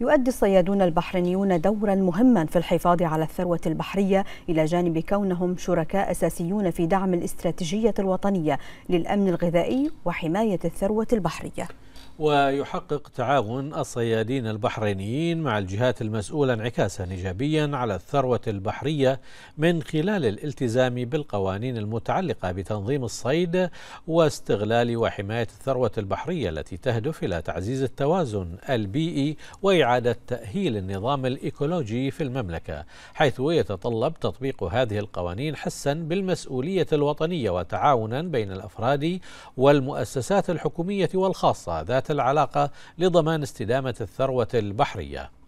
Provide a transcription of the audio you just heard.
يؤدي الصيادون البحرينيون دورا مهما في الحفاظ على الثروة البحرية إلى جانب كونهم شركاء أساسيون في دعم الاستراتيجية الوطنية للأمن الغذائي وحماية الثروة البحرية ويحقق تعاون الصيادين البحرينيين مع الجهات المسؤولة انعكاسا إيجابيا على الثروة البحرية من خلال الالتزام بالقوانين المتعلقة بتنظيم الصيد واستغلال وحماية الثروة البحرية التي تهدف إلى تعزيز التوازن البيئي وإعادة تأهيل النظام الإيكولوجي في المملكة حيث يتطلب تطبيق هذه القوانين حسا بالمسؤولية الوطنية وتعاونا بين الأفراد والمؤسسات الحكومية والخاصة ذات العلاقة لضمان استدامة الثروة البحرية